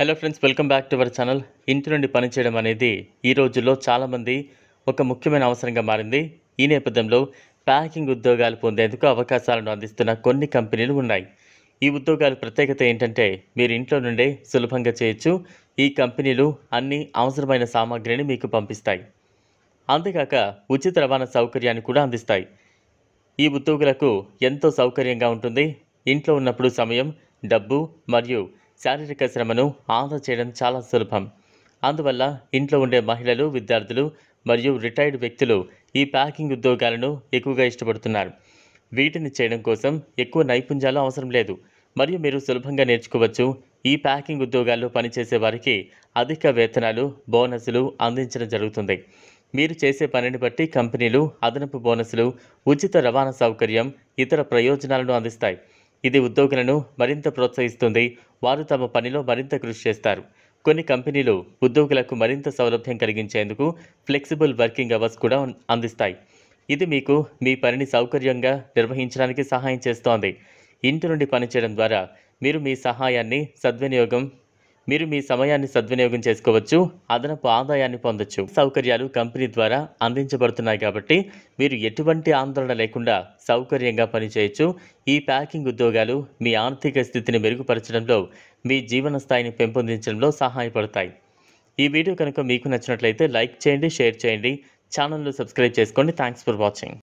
hello friends welcome back to our channel ఇంటి నుండి పనిచేయడం అనేది ఈ రోజుల్లో చాలామంది ఒక ముఖ్యమైన అవసరంగా మారింది ఈ నేపథ్యంలో ప్యాకింగ్ ఉద్యోగాలు పొందేందుకు అవకాశాలను అందిస్తున్న కొన్ని కంపెనీలు ఉన్నాయి ఈ ఉద్యోగాల ప్రత్యేకత ఏంటంటే మీరు ఇంట్లో నుండే సులభంగా చేయొచ్చు ఈ కంపెనీలు అన్ని అవసరమైన సామాగ్రిని మీకు పంపిస్తాయి అంతేకాక ఉచిత రవాణా సౌకర్యాన్ని కూడా అందిస్తాయి ఈ ఉద్యోగులకు ఎంతో సౌకర్యంగా ఉంటుంది ఇంట్లో ఉన్నప్పుడు సమయం డబ్బు మరియు శారీరక శ్రమను ఆదా చేయడం చాలా సులభం అందువల్ల ఇంట్లో ఉండే మహిళలు విద్యార్థులు మరియు రిటైర్డ్ వ్యక్తులు ఈ ప్యాకింగ్ ఉద్యోగాలను ఎక్కువగా ఇష్టపడుతున్నారు వీటిని చేయడం కోసం ఎక్కువ నైపుణ్యాలు అవసరం లేదు మరియు మీరు సులభంగా నేర్చుకోవచ్చు ఈ ప్యాకింగ్ ఉద్యోగాల్లో పనిచేసే వారికి అధిక వేతనాలు బోనస్లు అందించడం జరుగుతుంది మీరు చేసే పనిని బట్టి కంపెనీలు అదనపు బోనస్లు ఉచిత రవాణా సౌకర్యం ఇతర ప్రయోజనాలను అందిస్తాయి ఇది ఉద్యోగులను మరింత ప్రోత్సహిస్తుంది వారు తమ పనిలో మరింత కృషి చేస్తారు కొన్ని కంపెనీలు ఉద్యోగులకు మరింత సౌలభ్యం కలిగించేందుకు ఫ్లెక్సిబుల్ వర్కింగ్ అవర్స్ కూడా అందిస్తాయి ఇది మీకు మీ పనిని సౌకర్యంగా నిర్వహించడానికి సహాయం చేస్తోంది ఇంటి నుండి పనిచేయడం ద్వారా మీరు మీ సహాయాన్ని సద్వినియోగం మీరు మీ సమయాన్ని సద్వినియోగం చేసుకోవచ్చు అదనపు ఆదాయాన్ని పొందొచ్చు సౌకర్యాలు కంపెనీ ద్వారా అందించబడుతున్నాయి కాబట్టి మీరు ఎటువంటి ఆందోళన లేకుండా సౌకర్యంగా పనిచేయచ్చు ఈ ప్యాకింగ్ ఉద్యోగాలు మీ ఆర్థిక స్థితిని మెరుగుపరచడంలో మీ జీవన స్థాయిని పెంపొందించడంలో సహాయపడతాయి ఈ వీడియో కనుక మీకు నచ్చినట్లయితే లైక్ చేయండి షేర్ చేయండి ఛానల్ను సబ్స్క్రైబ్ చేసుకోండి థ్యాంక్స్ ఫర్ వాచింగ్